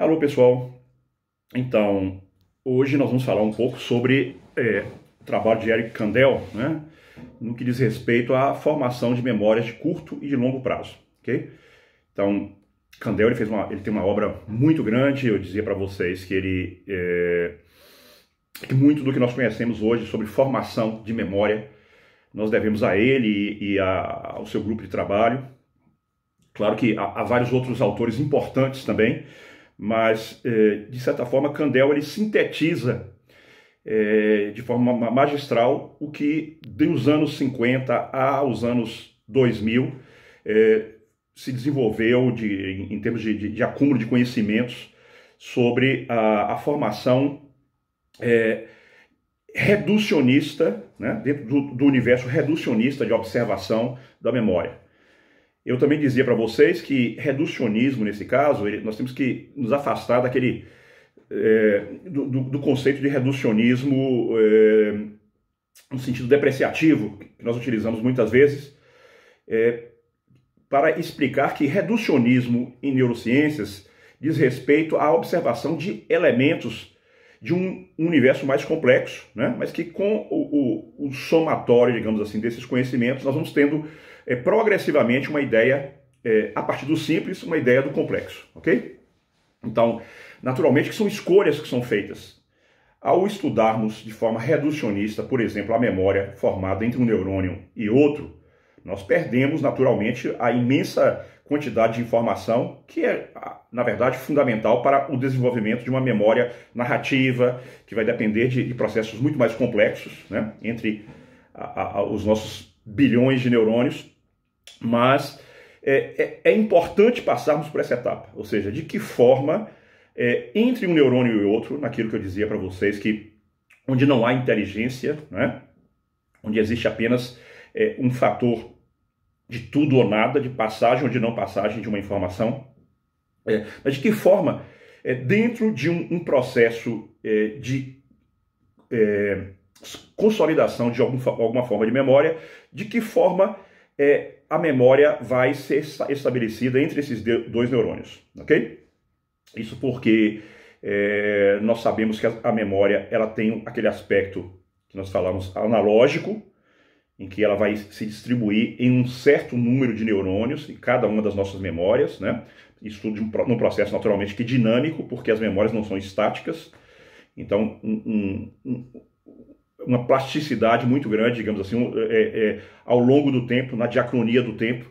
Alô pessoal, então hoje nós vamos falar um pouco sobre é, o trabalho de Eric Kandel, né, no que diz respeito à formação de memórias de curto e de longo prazo, ok? Então Kandel ele fez uma, ele tem uma obra muito grande, eu dizia para vocês que ele é, que muito do que nós conhecemos hoje sobre formação de memória nós devemos a ele e, e a, ao seu grupo de trabalho. Claro que há, há vários outros autores importantes também mas é, de certa forma Candel ele sintetiza é, de forma magistral o que dos anos 50 aos anos 2000 é, se desenvolveu de, em termos de, de, de acúmulo de conhecimentos sobre a, a formação é, reducionista, né, dentro do, do universo reducionista de observação da memória. Eu também dizia para vocês que reducionismo, nesse caso, nós temos que nos afastar daquele é, do, do, conceito de reducionismo é, no sentido depreciativo, que nós utilizamos muitas vezes, é, para explicar que reducionismo em neurociências diz respeito à observação de elementos de um universo mais complexo, né? mas que com o, o, o somatório, digamos assim, desses conhecimentos, nós vamos tendo é, progressivamente uma ideia, é, a partir do simples, uma ideia do complexo, ok? Então, naturalmente que são escolhas que são feitas. Ao estudarmos de forma reducionista, por exemplo, a memória formada entre um neurônio e outro, nós perdemos naturalmente a imensa quantidade de informação que é, na verdade, fundamental para o desenvolvimento de uma memória narrativa, que vai depender de, de processos muito mais complexos né, entre a, a, os nossos bilhões de neurônios, mas é, é, é, importante passarmos por essa etapa, ou seja, de que forma é, entre um neurônio e outro, naquilo que eu dizia para vocês que onde não há inteligência, né, onde existe apenas é, um fator de tudo ou nada, de passagem ou de não passagem de uma informação, é, mas de que forma é, dentro de um, um processo de consolidação de algum, alguma forma de memória, de que forma é, a memória vai ser estabelecida entre esses dois neurônios, ok? Isso porque é, nós sabemos que a memória ela tem aquele aspecto que nós falamos analógico, em que ela vai se distribuir em um certo número de neurônios em cada uma das nossas memórias, né? Isso tudo num processo naturalmente que dinâmico, porque as memórias não são estáticas. Então, um, um, uma plasticidade muito grande, digamos assim, é, é, é, ao longo do tempo, na diacronia do tempo,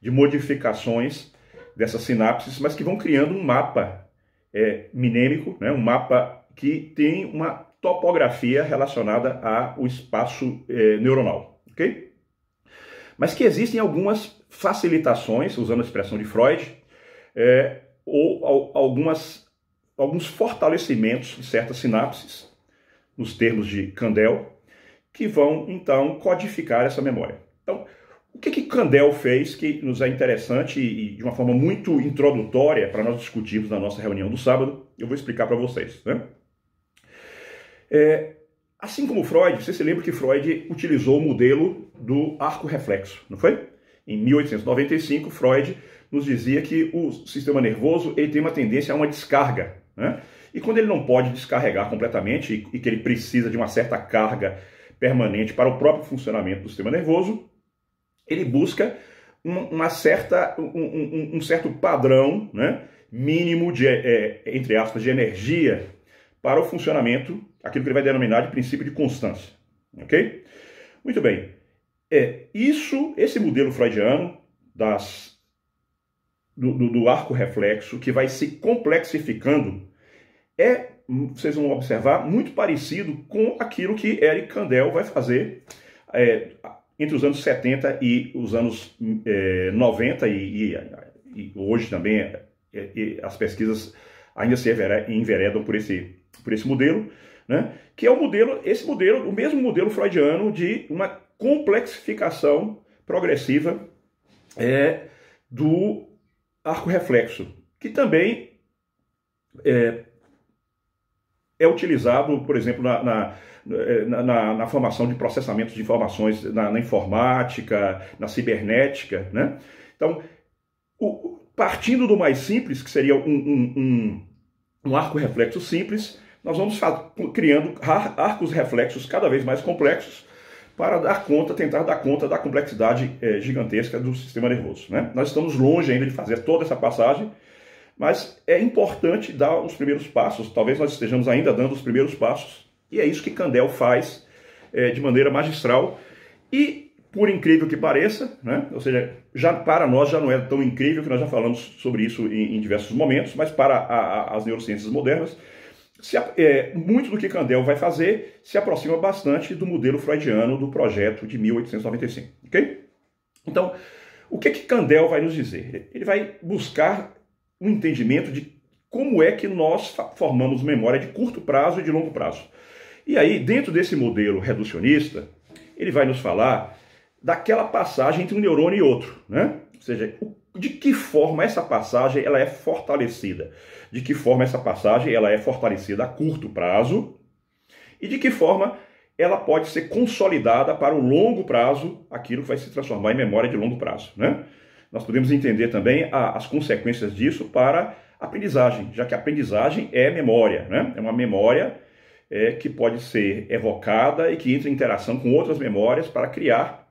de modificações dessas sinapses, mas que vão criando um mapa é, minêmico, né, um mapa que tem uma topografia relacionada ao espaço é, neuronal, ok? Mas que existem algumas facilitações, usando a expressão de Freud, é, ou, ou algumas, alguns fortalecimentos de certas sinapses, nos termos de Candel, que vão então codificar essa memória. Então, o que, que Candel fez que nos é interessante e, e de uma forma muito introdutória para nós discutirmos na nossa reunião do sábado? Eu vou explicar para vocês. Né? É, assim como Freud, você se lembra que Freud utilizou o modelo do arco reflexo, não foi? Em 1895, Freud nos dizia que o sistema nervoso ele tem uma tendência a uma descarga. Né? E quando ele não pode descarregar completamente e que ele precisa de uma certa carga permanente para o próprio funcionamento do sistema nervoso, ele busca uma certa, um, um, um certo padrão né, mínimo de, é, é, entre aspas, de energia para o funcionamento, aquilo que ele vai denominar de princípio de constância. Ok? Muito bem. É, isso, esse modelo freudiano das, do, do, do arco reflexo, que vai se complexificando é, vocês vão observar, muito parecido com aquilo que Eric Kandel vai fazer é, entre os anos 70 e os anos é, 90, e, e, e, hoje também é, é, as pesquisas ainda se enveredam por esse, por esse modelo, né? que é o modelo, esse modelo, o mesmo modelo freudiano de uma complexificação progressiva é, do arco reflexo, que também é, é utilizado, por exemplo, na, na na, na, formação de processamentos de informações na, na, informática, na cibernética. Né? Então, o, partindo do mais simples, que seria um, um, um, um arco reflexo simples, nós vamos criando arcos reflexos cada vez mais complexos para dar conta, tentar dar conta da complexidade é, gigantesca do sistema nervoso. Né? Nós estamos longe ainda de fazer toda essa passagem, mas é importante dar os primeiros passos. Talvez nós estejamos ainda dando os primeiros passos. E é isso que Candel faz é, de maneira magistral. E, por incrível que pareça, né, ou seja, já para nós já não é tão incrível que nós já falamos sobre isso em, em diversos momentos, mas para a, a, as neurociências modernas, se, é, muito do que Candel vai fazer se aproxima bastante do modelo freudiano do projeto de 1895. Ok? Então, o que, que Candel vai nos dizer? Ele vai buscar um entendimento de como é que nós formamos memória de curto prazo e de longo prazo. E aí, dentro desse modelo reducionista, ele vai nos falar daquela passagem entre um neurônio e outro, né? Ou seja, de que forma essa passagem ela é fortalecida, de que forma essa passagem ela é fortalecida a curto prazo e de que forma ela pode ser consolidada para o longo prazo, aquilo que vai se transformar em memória de longo prazo, né? nós podemos entender também a, as consequências disso para aprendizagem, já que aprendizagem é memória, né? é uma memória é, que pode ser evocada e que entra em interação com outras memórias para criar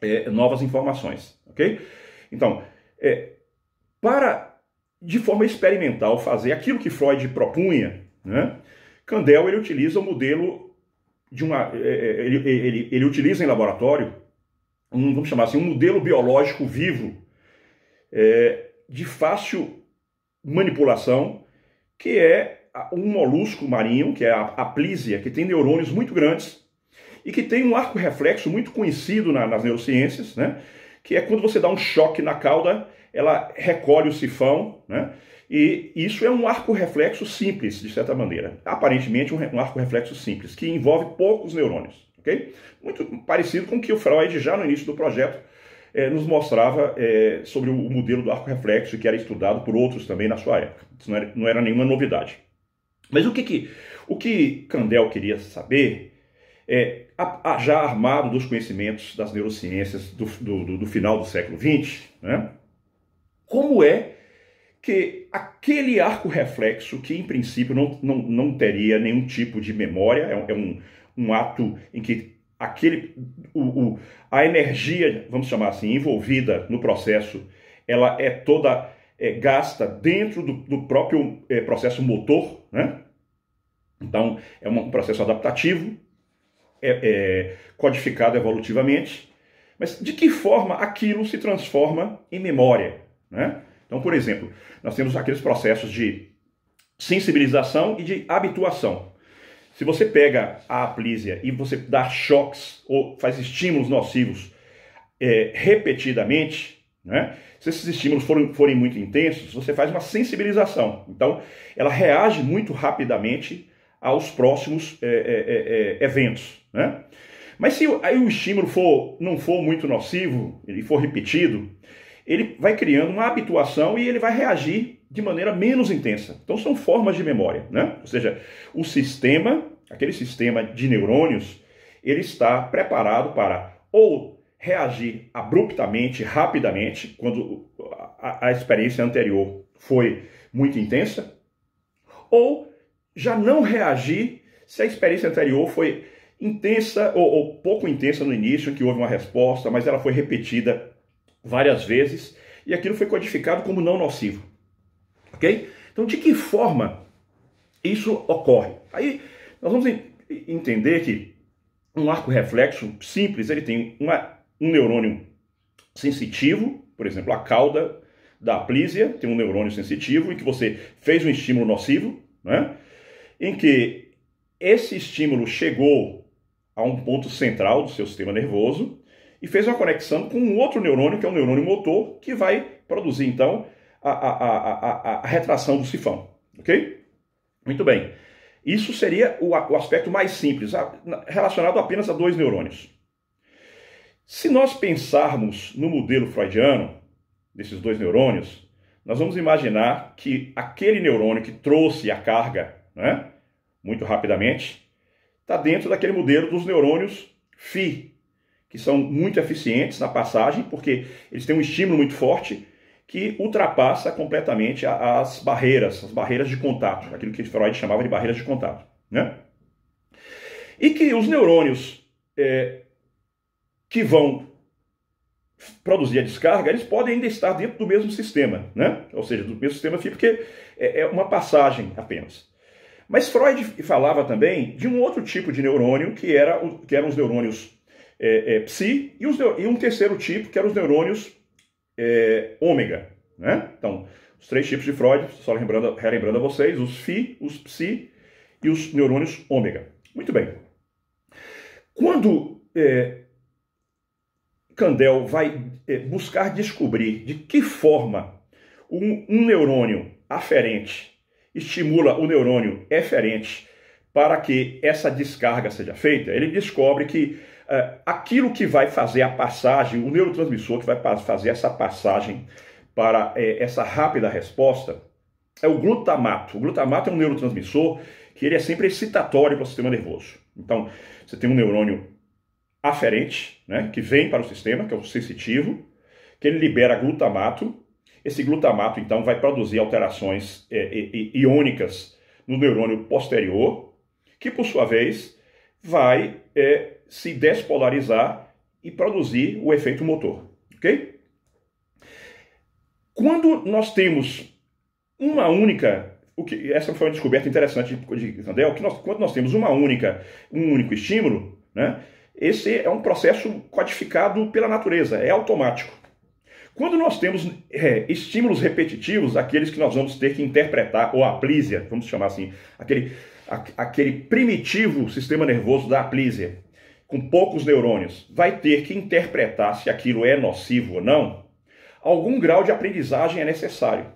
é, novas informações, ok? Então, é, para de forma experimental fazer aquilo que Freud propunha, né? Candel ele utiliza o modelo de uma, é, é, ele, ele, ele utiliza em laboratório um, vamos chamar assim, um modelo biológico vivo é, de fácil manipulação, que é um molusco marinho, que é a, a plísia, que tem neurônios muito grandes e que tem um arco reflexo muito conhecido na, nas neurociências, né? que é quando você dá um choque na cauda, ela recolhe o sifão, né? E isso é um arco reflexo simples, de certa maneira. Aparentemente, um, arco reflexo simples, que envolve poucos neurônios, ok? Muito parecido com o que o Freud, já no início do projeto, é, nos mostrava é, sobre o modelo do arco reflexo que era estudado por outros também na sua época. Isso não era, não era nenhuma novidade. Mas o que, que, o que Candel queria saber é, a, a, já armado dos conhecimentos das neurociências do, do, do final do século XX, né? como é que aquele arco reflexo, que em princípio não, não, não teria nenhum tipo de memória, é é um, um ato em que aquele, o, o, a energia, vamos chamar assim, envolvida no processo, ela é toda é, gasta dentro do, do próprio é, processo motor, né? Então, é um processo adaptativo, é, é, codificado evolutivamente, mas de que forma aquilo se transforma em memória, né? Então, por exemplo, nós temos aqueles processos de sensibilização e de habituação. Se você pega a aplísia e você dá choques ou faz estímulos nocivos é, repetidamente, né? se esses estímulos forem, forem muito intensos, você faz uma sensibilização. Então, ela reage muito rapidamente aos próximos é, é, é, é eventos. Né? Mas se aí o estímulo for, não for muito nocivo, ele for repetido, ele vai criando uma habituação e ele vai reagir de maneira menos intensa. Então são formas de memória, né? Ou seja, o sistema, aquele sistema de neurônios, ele está preparado para ou reagir abruptamente, rapidamente, quando a, a experiência anterior foi muito intensa, ou já não reagir se a experiência anterior foi intensa ou, ou pouco intensa no início, que houve uma resposta, mas ela foi repetida várias vezes e aquilo foi codificado como não nocivo ok? Então, de que forma isso ocorre? Aí nós vamos entender que um arco reflexo simples, ele tem uma, um neurônio sensitivo, por exemplo, a cauda da aplísia tem um neurônio sensitivo em que você fez um estímulo nocivo, né? em que esse estímulo chegou a um ponto central do seu sistema nervoso e fez uma conexão com um outro neurônio, que é o um neurônio motor, que vai produzir então a, a, a, a retração do sifão, ok? Muito bem. Isso seria o, o aspecto mais simples, relacionado apenas a dois neurônios. Se nós pensarmos no modelo freudiano desses dois neurônios, nós vamos imaginar que aquele neurônio que trouxe a carga, né, muito rapidamente, está dentro daquele modelo dos neurônios Phi, que são muito eficientes na passagem, porque eles têm um estímulo muito forte que ultrapassa completamente as barreiras, as barreiras de contato, aquilo que Freud chamava de barreiras de contato. Né? E que os neurônios é, que vão produzir a descarga, eles podem ainda estar dentro do mesmo sistema, né? ou seja, do mesmo sistema porque é, é uma passagem apenas. Mas Freud falava também de um outro tipo de neurônio, que, era, que eram os neurônios é, é, psi, e, os, e um terceiro tipo, que eram os neurônios é, ômega. Né? Então, os três tipos de Freud, só lembrando, relembrando a vocês, os fi, os Psi e os neurônios ômega. Muito bem. Quando é, vai é, buscar descobrir de que forma um, um, neurônio aferente estimula o neurônio eferente para que essa descarga seja feita, ele descobre que é, aquilo que vai fazer a passagem, o neurotransmissor que vai fazer essa passagem para é, essa rápida resposta é o glutamato. O glutamato é um neurotransmissor que ele é sempre excitatório para o sistema nervoso. Então, você tem um neurônio aferente, né, que vem para o sistema, que é o sensitivo, que ele libera glutamato. Esse glutamato, então, vai produzir alterações é, é, iônicas no neurônio posterior, que, por sua vez, vai é, se despolarizar e produzir o efeito motor, ok? Quando nós temos uma única, o que, essa foi uma descoberta interessante de Candel, que nós, quando nós temos uma única, um único estímulo, né, esse é um processo codificado pela natureza, é automático. Quando nós temos é, estímulos repetitivos, aqueles que nós vamos ter que interpretar, ou aplísia, vamos chamar assim, aquele, a, aquele primitivo sistema nervoso da aplísia, com poucos neurônios vai ter que interpretar se aquilo é nocivo ou não, algum grau de aprendizagem é necessário.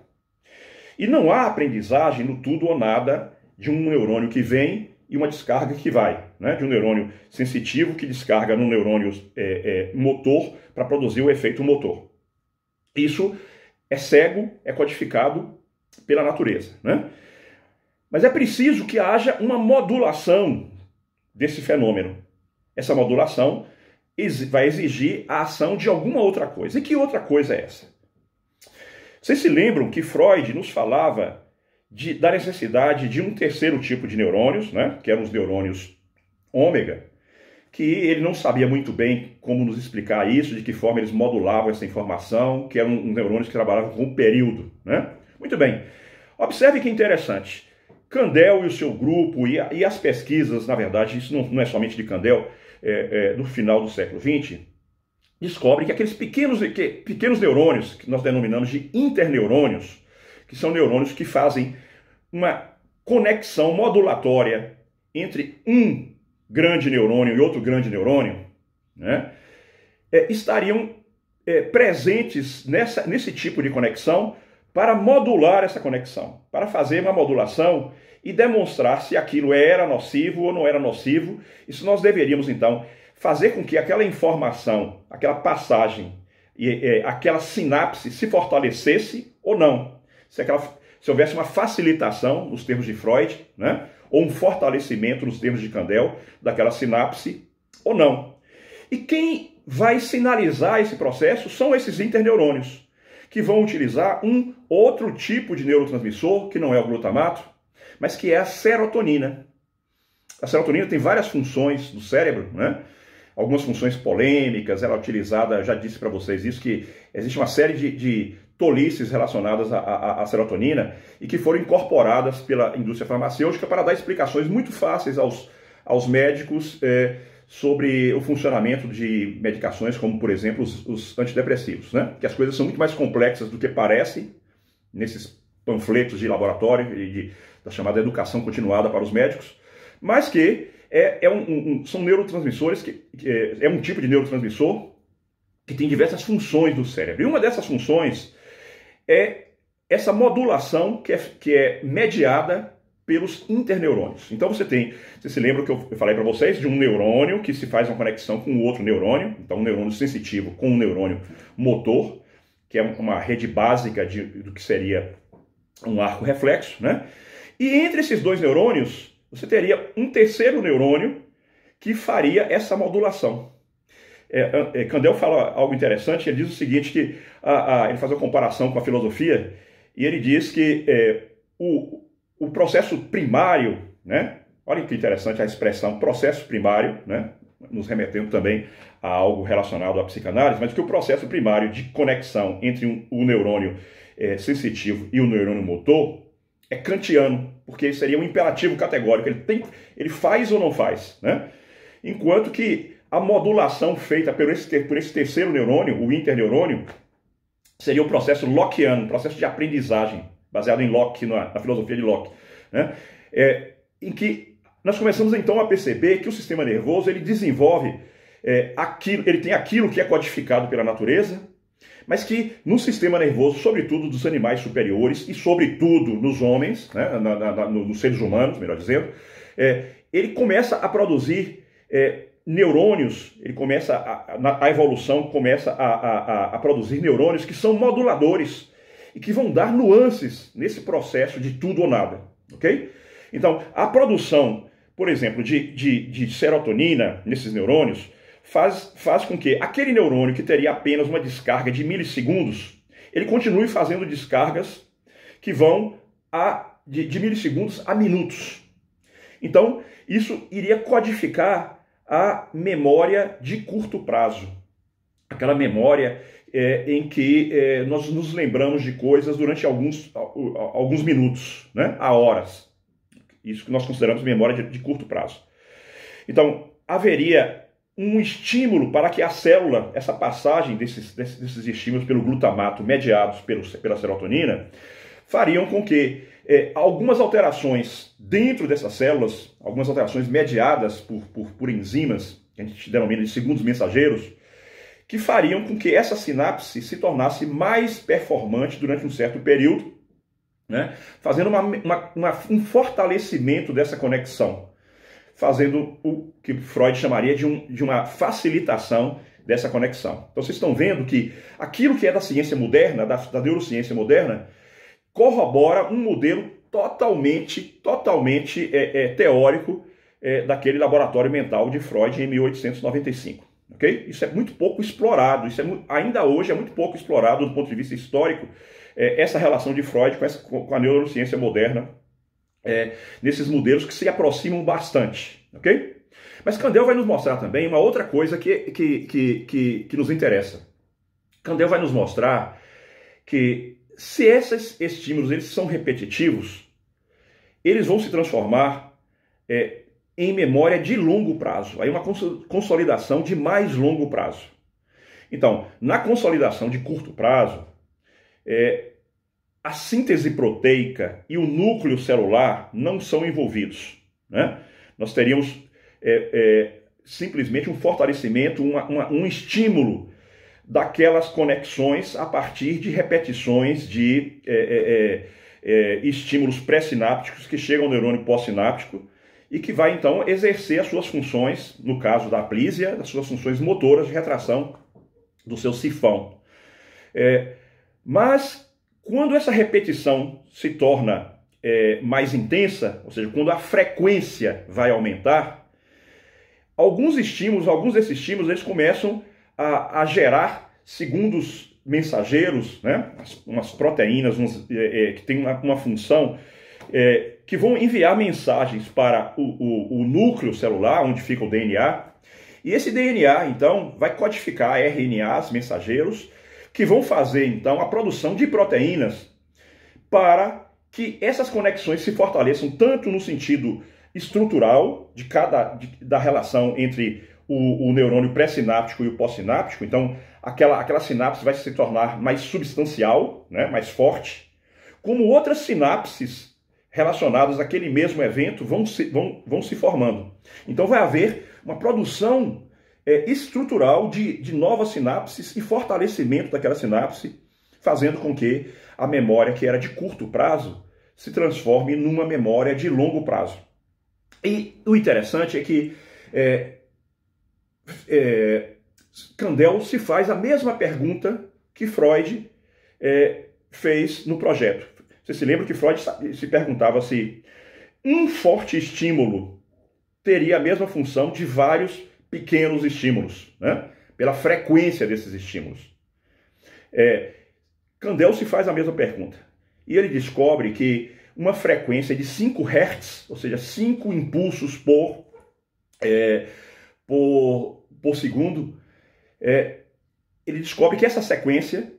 E não há aprendizagem no tudo ou nada de um neurônio que vem e uma descarga que vai, né? de um neurônio sensitivo que descarga no neurônio é, é, motor para produzir o efeito motor. Isso é cego, é codificado pela natureza. Né? Mas é preciso que haja uma modulação desse fenômeno essa modulação vai exigir a ação de alguma outra coisa. E que outra coisa é essa? Vocês se lembram que Freud nos falava de, da necessidade de um terceiro tipo de neurônios, né? que eram os neurônios ômega, que ele não sabia muito bem como nos explicar isso, de que forma eles modulavam essa informação, que eram neurônios que trabalhavam com um período. Né? Muito bem, observe que interessante. Candel e o seu grupo, e, e as pesquisas, na verdade, isso não, não é somente de Candel, é, é, do final do século XX, descobre que aqueles pequenos, que, pequenos neurônios, que nós denominamos de interneurônios, que são neurônios que fazem uma conexão modulatória entre um grande neurônio e outro grande neurônio, né, é, estariam é, presentes nessa, nesse tipo de conexão para modular essa conexão, para fazer uma modulação e demonstrar se aquilo era nocivo ou não era nocivo. Isso nós deveríamos então fazer com que aquela informação, aquela passagem e, e é, aquela sinapse se fortalecesse ou não. Se, aquela, se houvesse uma facilitação nos termos de Freud, né? ou um fortalecimento nos termos de Candel daquela sinapse ou não. E quem vai sinalizar esse processo são esses interneurônios, que vão utilizar um outro tipo de neurotransmissor, que não é o glutamato, mas que é a serotonina. A serotonina tem várias funções do cérebro, né? Algumas funções polêmicas, ela é utilizada, já disse para vocês isso, que existe uma série de, de tolices relacionadas à, à, à, serotonina e que foram incorporadas pela indústria farmacêutica para dar explicações muito fáceis aos, aos médicos é, sobre o funcionamento de medicações, como por exemplo os, os, antidepressivos, né? que as coisas são muito mais complexas do que parecem nesses panfletos de laboratório e de da chamada educação continuada para os médicos, mas que é, é um, um, são neurotransmissores, que, é, é um tipo de neurotransmissor que tem diversas funções do cérebro. E uma dessas funções é essa modulação que é, que é mediada pelos interneurônios. Então você tem, você se lembra que eu falei para vocês de um neurônio que se faz uma conexão com outro neurônio, então um neurônio sensitivo com um neurônio motor, que é uma rede básica de, do que seria um arco reflexo, né? E entre esses dois neurônios, você teria um terceiro neurônio que faria essa modulação. É, é, Candel é, fala algo interessante, ele diz o seguinte, que a, a, ele faz uma comparação com a filosofia, e ele diz que é, o, o processo primário, né? olha que interessante a expressão processo primário, né? nos remetendo também a algo relacionado à psicanálise, mas que o processo primário de conexão entre um, o neurônio é, sensitivo e o neurônio motor é kantiano, porque seria um imperativo categórico, ele, tem, ele faz ou não faz. Né? Enquanto que a modulação feita por esse, por esse terceiro neurônio, o interneurônio, seria o processo Lockeano, processo de aprendizagem, baseado em Locke, na, na filosofia de Locke. Né? É, em que nós começamos então a perceber que o sistema nervoso ele desenvolve é, aquilo, ele tem aquilo que é codificado pela natureza, mas que no sistema nervoso, sobretudo dos animais superiores e sobretudo nos homens, né, na, na, na, nos seres humanos, melhor dizendo, é, ele começa a produzir é, neurônios, ele começa a, a evolução começa a, a, a, produzir neurônios que são moduladores e que vão dar nuances nesse processo de tudo ou nada, ok? Então, a produção, por exemplo, de, de, de serotonina nesses neurônios faz, faz com que aquele neurônio que teria apenas uma descarga de milissegundos, ele continue fazendo descargas que vão a, de, de milissegundos a minutos. Então, isso iria codificar a memória de curto prazo. Aquela memória é, em que é, nós nos lembramos de coisas durante alguns, alguns minutos, né? a horas. Isso que nós consideramos memória de, de curto prazo. Então, haveria um estímulo para que a célula, essa passagem desses, desses estímulos pelo glutamato mediados pelo, pela serotonina, fariam com que é, algumas alterações dentro dessas células, algumas alterações mediadas por, por, por enzimas, que a gente denomina de segundos mensageiros, que fariam com que essa sinapse se tornasse mais performante durante um certo período, né? fazendo uma, uma, uma, um fortalecimento dessa conexão fazendo o que Freud chamaria de, um, de uma facilitação dessa conexão. Então vocês estão vendo que aquilo que é da ciência moderna, da, da neurociência moderna, corrobora um modelo totalmente, totalmente é, é, teórico é, daquele laboratório mental de Freud em 1895. Okay? Isso é muito pouco explorado, isso é, ainda hoje é muito pouco explorado do ponto de vista histórico, é, essa relação de Freud com, essa, com a neurociência moderna é, nesses modelos que se aproximam bastante, ok? Mas Candel vai nos mostrar também uma outra coisa que, que, que, que, que nos interessa. Candel vai nos mostrar que se esses estímulos eles são repetitivos, eles vão se transformar é, em memória de longo prazo. Aí uma consolidação de mais longo prazo. Então, na consolidação de curto prazo, é, a síntese proteica e o núcleo celular não são envolvidos. Né? Nós teríamos é, é, simplesmente um fortalecimento, uma, uma, um estímulo daquelas conexões a partir de repetições de é, é, é, é estímulos pré-sinápticos que chegam ao neurônio pós-sináptico e que vai então exercer as suas funções, no caso da aplísia, as suas funções motoras de retração do seu sifão. mas quando essa repetição se torna é, mais intensa, ou seja, quando a frequência vai aumentar, alguns estímulos, alguns desses estímulos, eles começam a, a gerar, segundo os mensageiros, né, umas proteínas uns, é, é, que têm uma, uma função é, que vão enviar mensagens para o, o, o, núcleo celular, onde fica o DNA. E esse DNA, então, vai codificar RNAs, mensageiros, que vão fazer então a produção de proteínas para que essas conexões se fortaleçam tanto no sentido estrutural de cada de, da relação entre o, o neurônio pré-sináptico e o pós-sináptico. Então, aquela, aquela sinapse vai se tornar mais substancial, né, mais forte, como outras sinapses relacionadas àquele mesmo evento vão se, vão, vão se formando. Então, vai haver uma produção é, estrutural de, de novas sinapses e fortalecimento daquela sinapse, fazendo com que a memória que era de curto prazo se transforme numa memória de longo prazo. E o interessante é que é, é, Candel se faz a mesma pergunta que Freud é, fez no projeto. Você se lembra que Freud se perguntava se um forte estímulo teria a mesma função de vários pequenos estímulos, né? pela frequência desses estímulos. É, Candel se faz a mesma pergunta. E ele descobre que uma frequência de 5 Hz, ou seja, 5 impulsos por, é, por, por segundo, é, ele descobre que essa sequência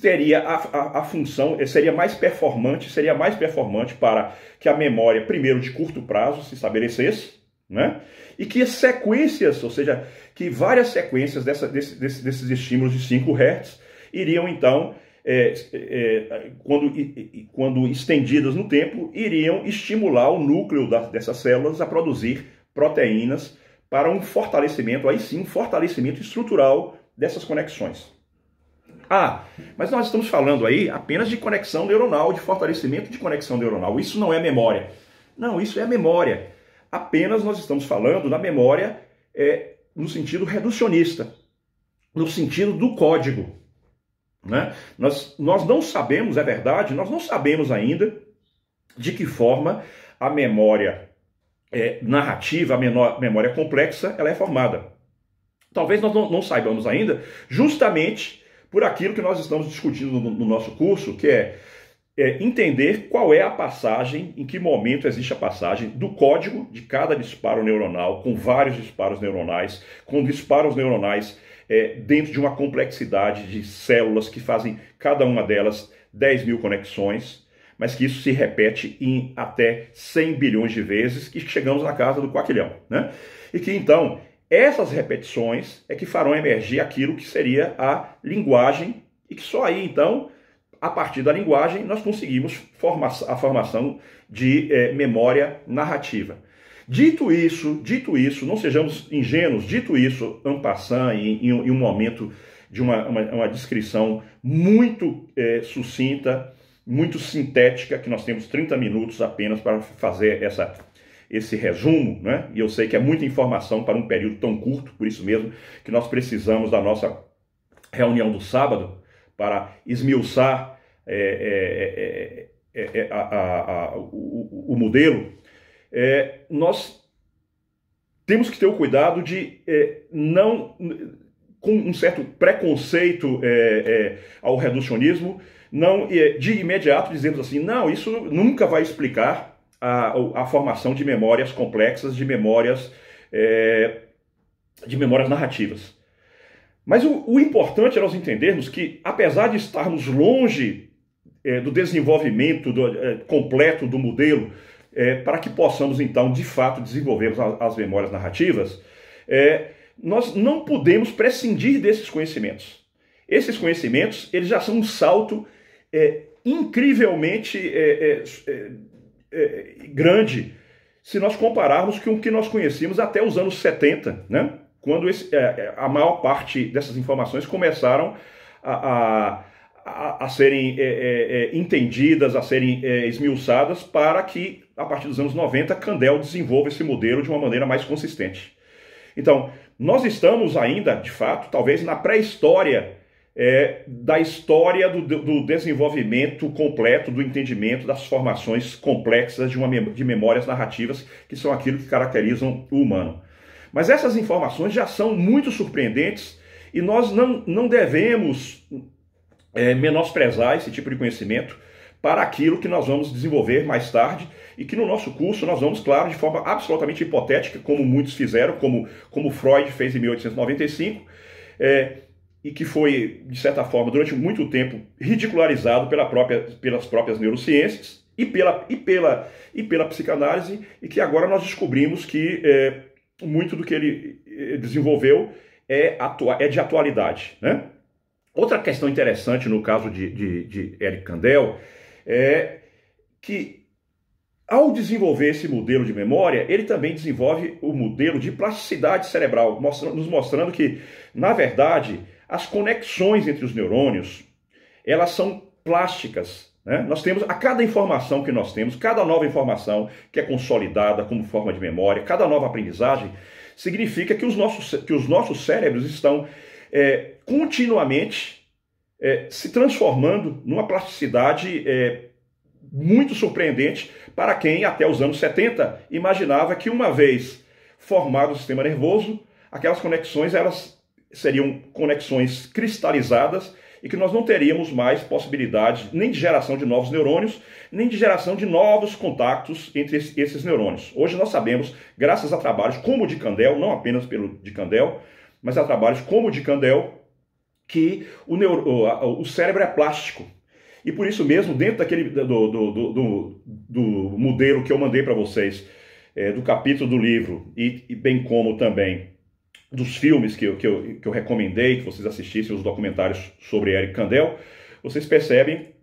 teria a, a, a, função, eh, seria mais performante, seria mais performante para que a memória, primeiro de curto prazo, se estabelecesse, né? E que as sequências, ou seja, que várias sequências dessa, desse, desse, desses estímulos de 5 Hz iriam então, é, é, é quando, quando, estendidas no tempo, iriam estimular o núcleo da, dessas células a produzir proteínas para um fortalecimento, aí sim, um fortalecimento estrutural dessas conexões. Ah, mas nós estamos falando aí apenas de conexão neuronal, de fortalecimento de conexão neuronal. Isso não é memória. Não, isso é memória apenas nós estamos falando da memória é, no sentido reducionista, no sentido do código. Né? Nós, nós não sabemos, é verdade, nós não sabemos ainda de que forma a memória é, narrativa, a menor, memória complexa, ela é formada. Talvez nós não, não, saibamos ainda, justamente por aquilo que nós estamos discutindo no, no nosso curso, que é é, entender qual é a passagem, em que momento existe a passagem do código de cada disparo neuronal, com vários disparos neuronais, com disparos neuronais é, dentro de uma complexidade de células que fazem cada uma delas 10 mil conexões, mas que isso se repete em até 100 bilhões de vezes, que chegamos na casa do quaquilhão. Né? E que então essas repetições é que farão emergir aquilo que seria a linguagem, e que só aí então a partir da linguagem, nós conseguimos a formação de é, memória narrativa. Dito isso, dito isso, não sejamos ingênuos, dito isso, en passant, em, em, em um momento de uma, uma, uma descrição muito é, sucinta, muito sintética, que nós temos 30 minutos apenas para fazer essa, esse resumo, né? e eu sei que é muita informação para um período tão curto, por isso mesmo que nós precisamos da nossa reunião do sábado, para esmiuçar é é, é, é, é, a, a, a, o, o, modelo, nós temos que ter o cuidado de não com um certo preconceito ao reducionismo, não de imediato dizendo assim, não, isso nunca vai explicar a, a formação de memórias complexas, de memórias de memórias narrativas. Mas o, o importante é nós entendermos que, apesar de estarmos longe é, do desenvolvimento do, é, completo do modelo, é, para que possamos, então, de fato, desenvolvermos as, as memórias narrativas, é, nós não podemos prescindir desses conhecimentos. Esses conhecimentos eles já são um salto é, incrivelmente é, grande se nós compararmos com o que nós conhecíamos até os anos 70, né? quando esse, é, é, a maior parte dessas informações começaram a, a, a serem é, é, é, entendidas, a serem é, esmiuçadas, para que, a partir dos anos 90, Candel desenvolva esse modelo de uma maneira mais consistente. Então, nós estamos ainda, de fato, talvez na pré-história da história do, do, desenvolvimento completo, do entendimento das formações complexas de, uma, de memórias narrativas, que são aquilo que caracterizam o humano. Mas essas informações já são muito surpreendentes e nós não, não devemos é, menosprezar esse tipo de conhecimento para aquilo que nós vamos desenvolver mais tarde e que no nosso curso nós vamos, claro, de forma absolutamente hipotética, como muitos fizeram, como, como Freud fez em 1895, é, e que foi, de certa forma, durante muito tempo ridicularizado pela própria, pelas próprias neurociências e pela, e, pela, e pela psicanálise, e que agora nós descobrimos que é, muito do que ele eh, desenvolveu é, é de atualidade. Né? Outra questão interessante no caso de, de, de Eric Kandel é que, ao desenvolver esse modelo de memória, ele também desenvolve o modelo de plasticidade cerebral, mostrando, nos mostrando que, na verdade, as conexões entre os neurônios elas são plásticas, né? Nós temos, a cada informação que nós temos, cada nova informação que é consolidada como forma de memória, cada nova aprendizagem, significa que os nossos, que os nossos cérebros estão é, continuamente é, se transformando numa plasticidade é, muito surpreendente para quem, até os anos 70, imaginava que uma vez formado o sistema nervoso, aquelas conexões elas seriam conexões cristalizadas e que nós não teríamos mais possibilidade nem de geração de novos neurônios, nem de geração de novos contactos entre esses neurônios. Hoje nós sabemos, graças a trabalhos como o de Candel, não apenas pelo de Candel, mas a trabalhos como o de Candel, que o, neuro, o cérebro é plástico. E por isso mesmo, dentro daquele do, do, do, do modelo que eu mandei para vocês, é, do capítulo do livro, e, e bem como também dos filmes que eu, que, eu, que eu recomendei, que vocês assistissem, os documentários sobre Eric Kandel, vocês percebem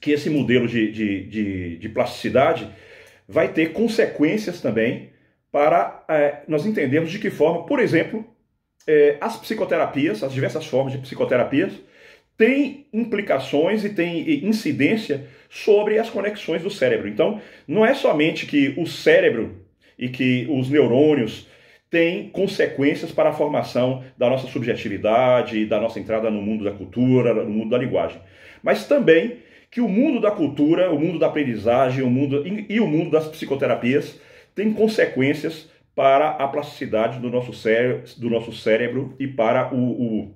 que esse modelo de, de, de, de plasticidade vai ter consequências também para é, nós entendermos de que forma, por exemplo, é, as psicoterapias, as diversas formas de psicoterapias, têm implicações e têm incidência sobre as conexões do cérebro. Então, não é somente que o cérebro e que os neurônios tem consequências para a formação da nossa subjetividade, da nossa entrada no mundo da cultura, no mundo da linguagem. Mas também que o mundo da cultura, o mundo da aprendizagem o mundo, e o mundo das psicoterapias tem consequências para a plasticidade do nosso, do nosso cérebro e para o, o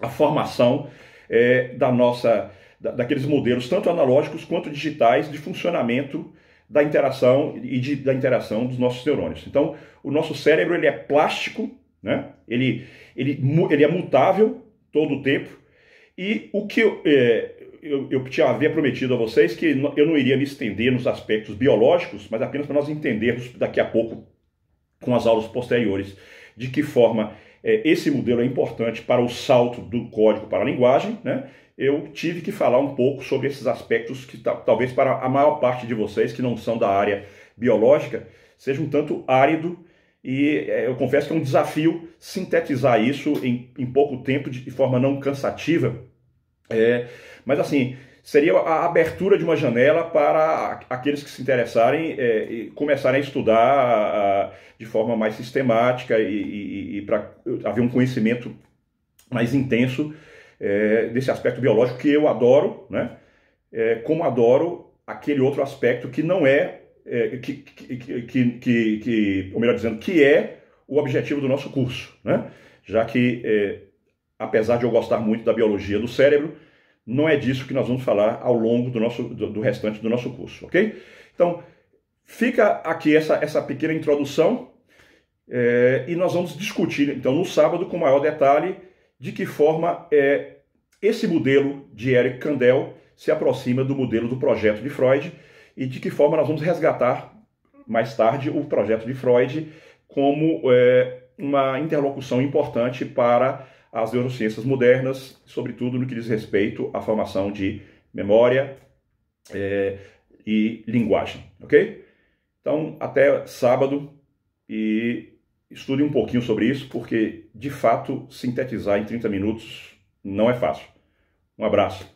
a formação é, da nossa, da, daqueles modelos, tanto analógicos quanto digitais, de funcionamento da interação e de, da interação dos nossos neurônios. Então, o nosso cérebro ele é plástico, né? ele, ele, ele é mutável todo o tempo. E o que eu, é, eu, eu te havia prometido a vocês que eu não iria me estender nos aspectos biológicos, mas apenas para nós entendermos daqui a pouco, com as aulas posteriores, de que forma é, esse modelo é importante para o salto do código para a linguagem, né? eu tive que falar um pouco sobre esses aspectos que talvez para a maior parte de vocês que não são da área biológica seja um tanto árido e é, eu confesso que é um desafio sintetizar isso em, em pouco tempo de, de forma não cansativa. É, mas assim, seria a abertura de uma janela para aqueles que se interessarem é, começarem a estudar a, de forma mais sistemática e, e, e para haver um conhecimento mais intenso é, desse aspecto biológico que eu adoro, né? É, como adoro aquele outro aspecto que não é, é que, que, que, que, que, ou melhor dizendo, que é o objetivo do nosso curso, né? Já que, é, apesar de eu gostar muito da biologia do cérebro, não é disso que nós vamos falar ao longo do, nosso, do, do restante do nosso curso, ok? Então, fica aqui essa, essa pequena introdução é, e nós vamos discutir, então, no sábado, com maior detalhe, de que forma é, esse modelo de Eric Kandel se aproxima do modelo do projeto de Freud e de que forma nós vamos resgatar mais tarde o projeto de Freud como é, uma interlocução importante para às neurociências modernas, sobretudo no que diz respeito à formação de memória é, e linguagem, ok? Então, até sábado e estude um pouquinho sobre isso, porque de fato sintetizar em 30 minutos não é fácil. Um abraço.